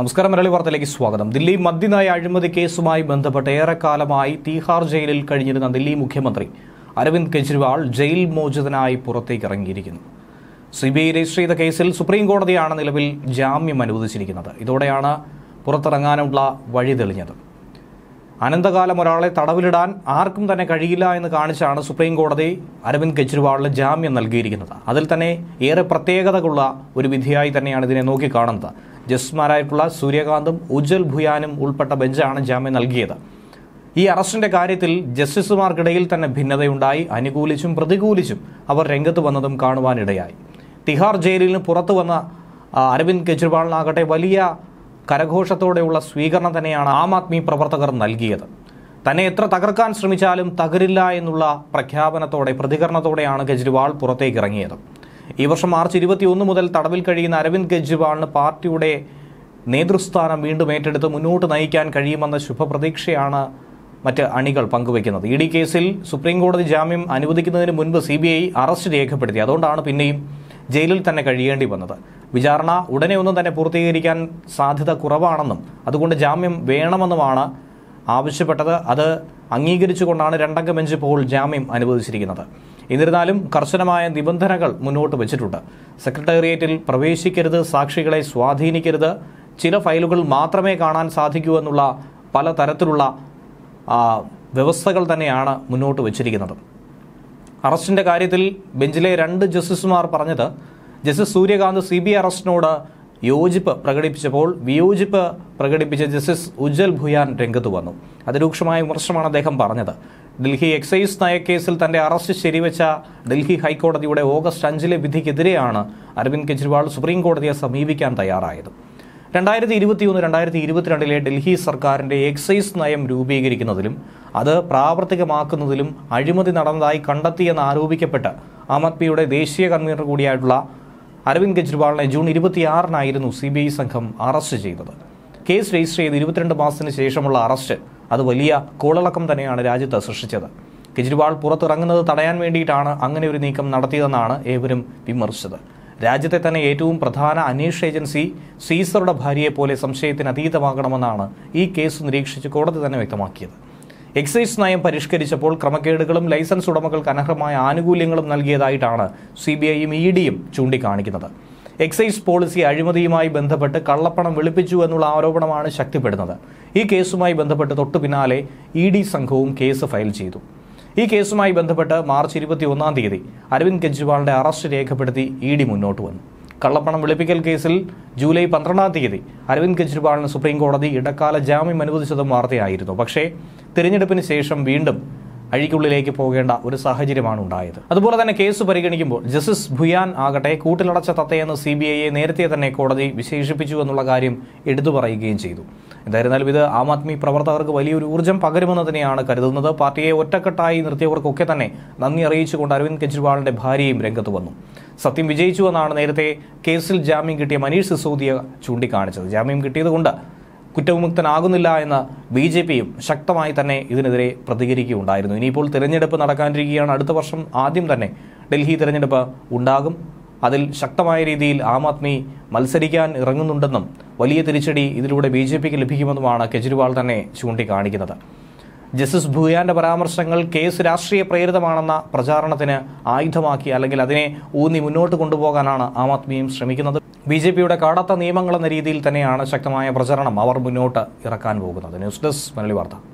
നമസ്കാരം മലയാളി വാർത്തയിലേക്ക് സ്വാഗതം ദില്ലി മദ്യനയ അഴിമതി കേസുമായി ബന്ധപ്പെട്ട് ഏറെക്കാലമായി തീഹാർ ജയിലിൽ കഴിഞ്ഞിരുന്ന ദില്ലി മുഖ്യമന്ത്രി അരവിന്ദ് കെജ്രിവാൾ ജയിൽ മോചിതനായി പുറത്തേക്ക് ഇറങ്ങിയിരിക്കുന്നു സി ബി ഐ രജിസ്റ്റർ ചെയ്ത കേസിൽ സുപ്രീം കോടതിയാണ് നിലവിൽ ജാമ്യം അനുവദിച്ചിരിക്കുന്നത് ഇതോടെയാണ് പുറത്തിറങ്ങാനുള്ള വഴി തെളിഞ്ഞത് അനന്തകാലം ഒരാളെ തടവിലിടാൻ ആർക്കും തന്നെ കഴിയില്ല എന്ന് കാണിച്ചാണ് സുപ്രീം കോടതി അരവിന്ദ് കെജ്രിവാളിന് ജാമ്യം നൽകിയിരിക്കുന്നത് അതിൽ തന്നെ ഏറെ പ്രത്യേകതകളുള്ള ഒരു വിധിയായി തന്നെയാണ് ഇതിനെ നോക്കിക്കാണുന്നത് ജസ്റ്റിസുമാരായിട്ടുള്ള സൂര്യകാന്തും ഉജ്ജൽ ഭുയാനും ഉൾപ്പെട്ട ബെഞ്ചാണ് ജാമ്യം നൽകിയത് ഈ അറസ്റ്റിന്റെ കാര്യത്തിൽ ജസ്റ്റിസുമാർക്കിടയിൽ തന്നെ ഭിന്നതയുണ്ടായി അനുകൂലിച്ചും പ്രതികൂലിച്ചും അവർ രംഗത്ത് വന്നതും കാണുവാനിടയായി തിഹാർ ജയിലിൽ നിന്ന് പുറത്തു വന്ന അരവിന്ദ് കെജ്രിവാളിനാകട്ടെ വലിയ കരഘോഷത്തോടെയുള്ള സ്വീകരണം തന്നെയാണ് ആം ആദ്മി പ്രവർത്തകർ നൽകിയത് തന്നെ എത്ര തകർക്കാൻ ശ്രമിച്ചാലും തകരില്ല എന്നുള്ള പ്രഖ്യാപനത്തോടെ പ്രതികരണത്തോടെയാണ് കെജ്രിവാൾ പുറത്തേക്കിറങ്ങിയത് ഈ വർഷം മാർച്ച് ഇരുപത്തിയൊന്ന് മുതൽ തടവിൽ കഴിയുന്ന അരവിന്ദ് കെജ്രിവാളിന് പാർട്ടിയുടെ നേതൃസ്ഥാനം വീണ്ടും ഏറ്റെടുത്ത് മുന്നോട്ട് നയിക്കാൻ കഴിയുമെന്ന ശുഭപ്രതീക്ഷയാണ് മറ്റ് അണികൾ പങ്കുവയ്ക്കുന്നത് ഇ ഡി കേസിൽ സുപ്രീംകോടതി ജാമ്യം അനുവദിക്കുന്നതിന് മുൻപ് സി ബി ഐ അറസ്റ്റ് രേഖപ്പെടുത്തി അതുകൊണ്ടാണ് പിന്നെയും ജയിലിൽ തന്നെ കഴിയേണ്ടി വന്നത് വിചാരണ ഉടനെ ഒന്നും തന്നെ പൂർത്തീകരിക്കാൻ സാധ്യത കുറവാണെന്നും അതുകൊണ്ട് ജാമ്യം വേണമെന്നുമാണ് ആവശ്യപ്പെട്ടത് അത് അംഗീകരിച്ചുകൊണ്ടാണ് രണ്ടംഗ ബെഞ്ച് ഇപ്പോൾ ജാമ്യം അനുവദിച്ചിരിക്കുന്നത് എന്നിരുന്നാലും കർശനമായ നിബന്ധനകൾ മുന്നോട്ട് വെച്ചിട്ടുണ്ട് സെക്രട്ടേറിയറ്റിൽ പ്രവേശിക്കരുത് സാക്ഷികളെ സ്വാധീനിക്കരുത് ചില ഫയലുകൾ മാത്രമേ കാണാൻ സാധിക്കൂ എന്നുള്ള പല തരത്തിലുള്ള വ്യവസ്ഥകൾ തന്നെയാണ് മുന്നോട്ട് വെച്ചിരിക്കുന്നത് അറസ്റ്റിൻ്റെ കാര്യത്തിൽ ബെഞ്ചിലെ രണ്ട് ജസ്റ്റിസുമാർ പറഞ്ഞത് ജസ്റ്റിസ് സൂര്യകാന്ത് സി ബി അറസ്റ്റിനോട് യോജിപ്പ് പ്രകടിപ്പിച്ചപ്പോൾ വിയോജിപ്പ് പ്രകടിപ്പിച്ച ജസ്റ്റിസ് ഉജ്ജൽ ഭുയാൻ രംഗത്ത് വന്നു അതിരൂക്ഷമായ വിമർശനമാണ് അദ്ദേഹം പറഞ്ഞത് ഡൽഹി എക്സൈസ് നയക്കേസിൽ തന്റെ അറസ്റ്റ് ശരിവെച്ച ഡൽഹി ഹൈക്കോടതിയുടെ ഓഗസ്റ്റ് അഞ്ചിലെ വിധിക്കെതിരെയാണ് അരവിന്ദ് കെജ്രിവാൾ സുപ്രീം കോടതിയെ സമീപിക്കാൻ തയ്യാറായത് രണ്ടായിരത്തി ഇരുപത്തിയൊന്ന് രണ്ടായിരത്തി ഇരുപത്തിരണ്ടിലെ ഡൽഹി സർക്കാരിന്റെ എക്സൈസ് നയം രൂപീകരിക്കുന്നതിലും അത് പ്രാവർത്തികമാക്കുന്നതിലും അഴിമതി നടന്നതായി കണ്ടെത്തിയെന്ന് ആരോപിക്കപ്പെട്ട് ആം ആദ്മിയുടെ ദേശീയ കൺവീനർ കൂടിയായിട്ടുള്ള അരവിന്ദ് കെജ്രിവാളിനെ ജൂൺ ഇരുപത്തിയാറിനായിരുന്നു സി ബി ഐ സംഘം അറസ്റ്റ് ചെയ്തത് കേസ് രജിസ്റ്റർ ചെയ്ത് ഇരുപത്തിരണ്ട് മാസത്തിന് ശേഷമുള്ള അറസ്റ്റ് അത് വലിയ കൂളളക്കം തന്നെയാണ് രാജ്യത്ത് സൃഷ്ടിച്ചത് കെജ്രിവാൾ പുറത്തിറങ്ങുന്നത് തടയാൻ വേണ്ടിയിട്ടാണ് അങ്ങനെ ഒരു നീക്കം നടത്തിയതെന്നാണ് ഏവരും വിമർശിച്ചത് രാജ്യത്തെ തന്നെ ഏറ്റവും പ്രധാന അന്വേഷണ ഏജൻസി സീസറുടെ ഭാര്യയെ പോലെ സംശയത്തിന് അതീതമാകണമെന്നാണ് ഈ കേസ് നിരീക്ഷിച്ച് കോടതി തന്നെ വ്യക്തമാക്കിയത് എക്സൈസ് നയം പരിഷ്കരിച്ചപ്പോൾ ക്രമക്കേടുകളും ലൈസൻസ് ഉടമകൾക്ക് അനർഹമായ ആനുകൂല്യങ്ങളും നൽകിയതായിട്ടാണ് സി ബി ഐയും ഇ ഡിയും ചൂണ്ടിക്കാണിക്കുന്നത് എക്സൈസ് പോളിസി അഴിമതിയുമായി ബന്ധപ്പെട്ട് കള്ളപ്പണം വെളുപ്പിച്ചു എന്നുള്ള ആരോപണമാണ് ശക്തിപ്പെടുന്നത് ഈ കേസുമായി ബന്ധപ്പെട്ട് തൊട്ടു പിന്നാലെ ഇ ഡി സംഘവും കേസ് ഫയൽ ചെയ്തു ഈ കേസുമായി ബന്ധപ്പെട്ട് മാർച്ച് ഇരുപത്തി ഒന്നാം തീയതി അരവിന്ദ് കെജ്രിവാളിന്റെ അറസ്റ്റ് രേഖപ്പെടുത്തി ഇ ഡി മുന്നോട്ട് വന്നു കള്ളപ്പണം വെളുപ്പിക്കൽ കേസിൽ ജൂലൈ പന്ത്രണ്ടാം തീയതി അരവിന്ദ് കെജ്രിവാളിന് സുപ്രീം കോടതി ഇടക്കാല ജാമ്യം അനുവദിച്ചതും വാർത്തയായിരുന്നു പക്ഷേ തിരഞ്ഞെടുപ്പിന് ശേഷം വീണ്ടും അഴിക്കുള്ളിലേക്ക് പോകേണ്ട ഒരു സാഹചര്യമാണ് ഉണ്ടായത് അതുപോലെ തന്നെ കേസ് പരിഗണിക്കുമ്പോൾ ജസ്റ്റിസ് ഭുയാൻ ആകട്ടെ കൂട്ടിലടച്ച തത്തയെന്ന് സി ബി ഐയെ നേരത്തെ തന്നെ കോടതി വിശേഷിപ്പിച്ചു എന്നുള്ള കാര്യം എടുത്തു പറയുകയും ചെയ്തു എന്തായിരുന്നാലും ഇത് ആം ആദ്മി പ്രവർത്തകർക്ക് വലിയൊരു ഊർജ്ജം പകരുമെന്ന് തന്നെയാണ് കരുതുന്നത് പാർട്ടിയെ ഒറ്റക്കെട്ടായി നിർത്തിയവർക്കൊക്കെ തന്നെ നന്ദി അറിയിച്ചുകൊണ്ട് അരവിന്ദ് കെജ്രിവാളിന്റെ ഭാര്യയും രംഗത്ത് വന്നു സത്യം വിജയിച്ചു എന്നാണ് നേരത്തെ കേസിൽ ജാമ്യം കിട്ടിയ മനീഷ് സിസോദിയ ചൂണ്ടിക്കാണിച്ചത് ജാമ്യം കിട്ടിയതുകൊണ്ട് കുറ്റവിമുക്തനാകുന്നില്ല എന്ന് ബി ജെ പിയും ശക്തമായി തന്നെ ഇതിനെതിരെ പ്രതികരിക്കുകയുണ്ടായിരുന്നു ഇനിയിപ്പോൾ തിരഞ്ഞെടുപ്പ് നടക്കാനിരിക്കുകയാണ് അടുത്ത വർഷം ആദ്യം തന്നെ ഡൽഹി തിരഞ്ഞെടുപ്പ് ഉണ്ടാകും അതിൽ ശക്തമായ രീതിയിൽ ആം ആദ്മി മത്സരിക്കാൻ ഇറങ്ങുന്നുണ്ടെന്നും വലിയ തിരിച്ചടി ഇതിലൂടെ ബി ജെ പിക്ക് ലഭിക്കുമെന്നുമാണ് കെജ്രിവാൾ തന്നെ ചൂണ്ടിക്കാണിക്കുന്നത് ജസ്റ്റിസ് ഭൂയാന്റെ പരാമർശങ്ങൾ കേസ് രാഷ്ട്രീയ പ്രേരിതമാണെന്ന പ്രചാരണത്തിന് ആയുധമാക്കി അല്ലെങ്കിൽ അതിനെ ഊന്നി മുന്നോട്ട് കൊണ്ടുപോകാനാണ് ആം ആദ്മിയും ശ്രമിക്കുന്നത് ബി ജെ പിയുടെ കടത്ത എന്ന രീതിയിൽ തന്നെയാണ് ശക്തമായ പ്രചരണം അവർ മുന്നോട്ട് ഇറക്കാൻ പോകുന്നത് ന്യൂസ് ഡെസ്ക് മലയാളി വാർത്ത